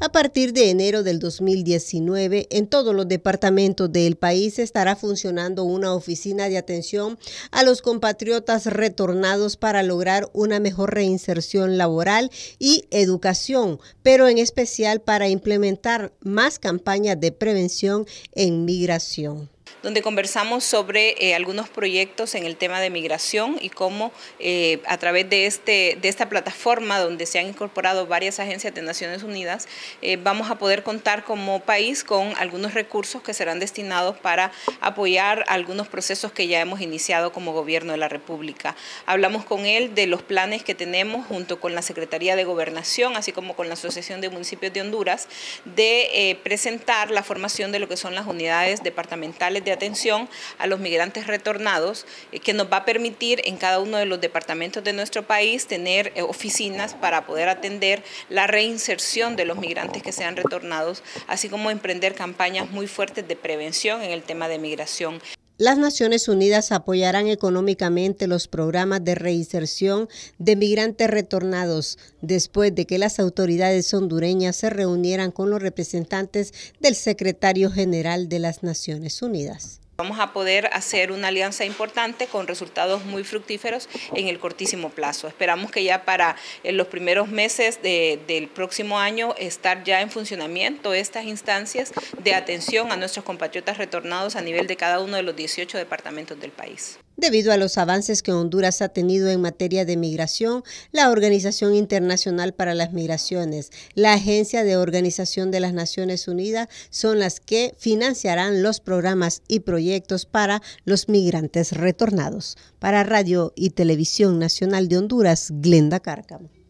A partir de enero del 2019, en todos los departamentos del país estará funcionando una oficina de atención a los compatriotas retornados para lograr una mejor reinserción laboral y educación, pero en especial para implementar más campañas de prevención en migración donde conversamos sobre eh, algunos proyectos en el tema de migración y cómo eh, a través de, este, de esta plataforma donde se han incorporado varias agencias de Naciones Unidas, eh, vamos a poder contar como país con algunos recursos que serán destinados para apoyar algunos procesos que ya hemos iniciado como gobierno de la República. Hablamos con él de los planes que tenemos junto con la Secretaría de Gobernación, así como con la Asociación de Municipios de Honduras, de presentar la formación de lo que son las unidades departamentales de atención a los migrantes retornados, eh, que nos va a permitir en cada uno de los departamentos de nuestro país tener eh, oficinas para poder atender la reinserción de los migrantes que sean retornados, así como emprender campañas muy fuertes de prevención en el tema de migración las Naciones Unidas apoyarán económicamente los programas de reinserción de migrantes retornados después de que las autoridades hondureñas se reunieran con los representantes del secretario general de las Naciones Unidas. Vamos a poder hacer una alianza importante con resultados muy fructíferos en el cortísimo plazo. Esperamos que ya para eh, los primeros meses del próximo año estar ya en funcionamiento estas instancias de atención a nuestros compatriotas retornados a nivel de cada uno de los 18 departamentos del país. Debido a los avances que Honduras ha tenido en materia de migración, la Organización Internacional para las Migraciones, la Agencia de Organización de las Naciones Unidas son las que financiarán los programas y proyectos para los migrantes retornados. Para Radio y Televisión Nacional de Honduras, Glenda Cárcamo.